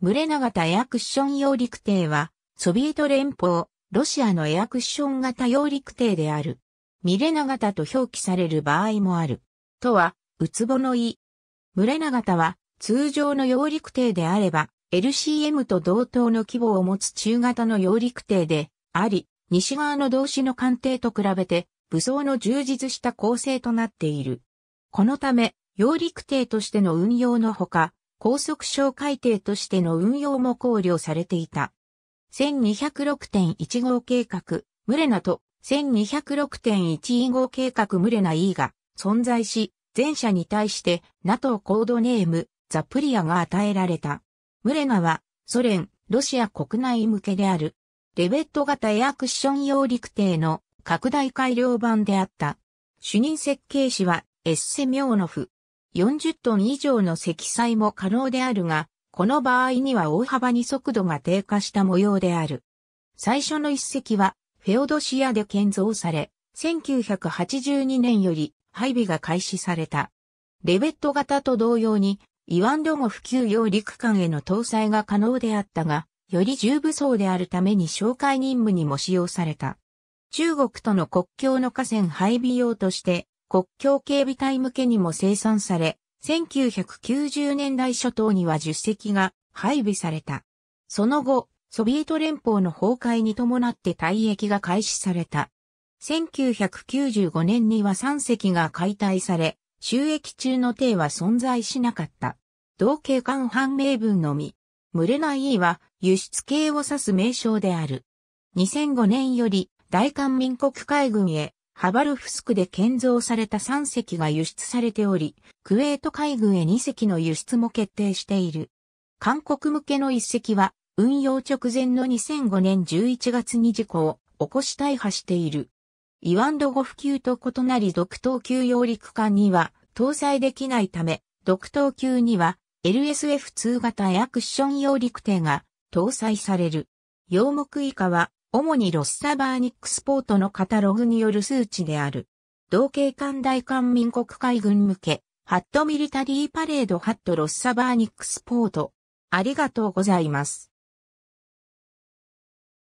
群れ長田エアクッション揚陸艇は、ソビエト連邦、ロシアのエアクッション型揚陸艇である。ミレナ型と表記される場合もある。とは、ウツボの意。群れ長田は、通常の揚陸艇であれば、LCM と同等の規模を持つ中型の揚陸艇で、あり、西側の同種の艦艇と比べて、武装の充実した構成となっている。このため、揚陸艇としての運用のほか、高速小海艇としての運用も考慮されていた。1206.1号計画、ムレナと1206.1号計画ムレナ E が存在し、前者に対して NATO コードネームザプリアが与えられた。ムレナはソ連、ロシア国内向けである。レベット型エアクッション用陸艇の拡大改良版であった。主任設計士はエッセミョーノフ。40トン以上の積載も可能であるが、この場合には大幅に速度が低下した模様である。最初の一隻は、フェオドシアで建造され、1982年より配備が開始された。レベット型と同様に、イワンドゴ普及用陸艦への搭載が可能であったが、より重武装であるために哨戒任務にも使用された。中国との国境の河川配備用として、国境警備隊向けにも生産され、1990年代初頭には10隻が配備された。その後、ソビエト連邦の崩壊に伴って退役が開始された。1995年には3隻が解体され、収益中の艇は存在しなかった。同警官判明文のみ、群れない E は輸出系を指す名称である。2005年より大韓民国海軍へハバルフスクで建造された3隻が輸出されており、クウェート海軍へ2隻の輸出も決定している。韓国向けの1隻は、運用直前の2005年11月に事故を起こし大破している。イワンド5普及と異なり独等級揚陸艦には搭載できないため、独等級には LSF2 型エアクッション揚陸艇が搭載される。洋目以下は主にロスサバーニックスポートのカタログによる数値である。同系艦大韓民国海軍向け、ハットミリタリーパレードハットロスサバーニックスポート。ありがとうございます。